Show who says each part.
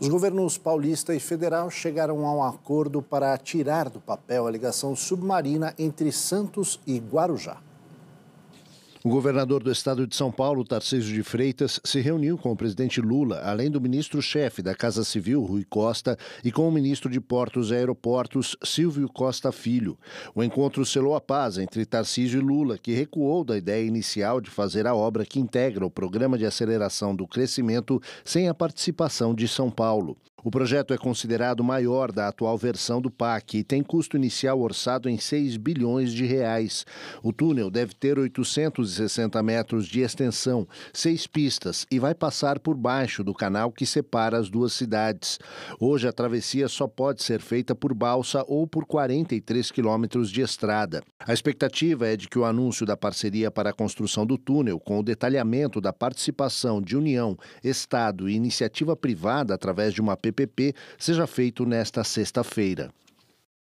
Speaker 1: Os governos paulista e federal chegaram a um acordo para tirar do papel a ligação submarina entre Santos e Guarujá. O governador do estado de São Paulo, Tarcísio de Freitas, se reuniu com o presidente Lula, além do ministro-chefe da Casa Civil, Rui Costa, e com o ministro de Portos e Aeroportos, Silvio Costa Filho. O encontro selou a paz entre Tarcísio e Lula, que recuou da ideia inicial de fazer a obra que integra o Programa de Aceleração do Crescimento sem a participação de São Paulo. O projeto é considerado maior da atual versão do PAC e tem custo inicial orçado em 6 bilhões de reais. O túnel deve ter 860 metros de extensão, seis pistas e vai passar por baixo do canal que separa as duas cidades. Hoje a travessia só pode ser feita por balsa ou por 43 quilômetros de estrada. A expectativa é de que o anúncio da parceria para a construção do túnel, com o detalhamento da participação de União, Estado e iniciativa privada através de uma PP CPP seja feito nesta sexta-feira.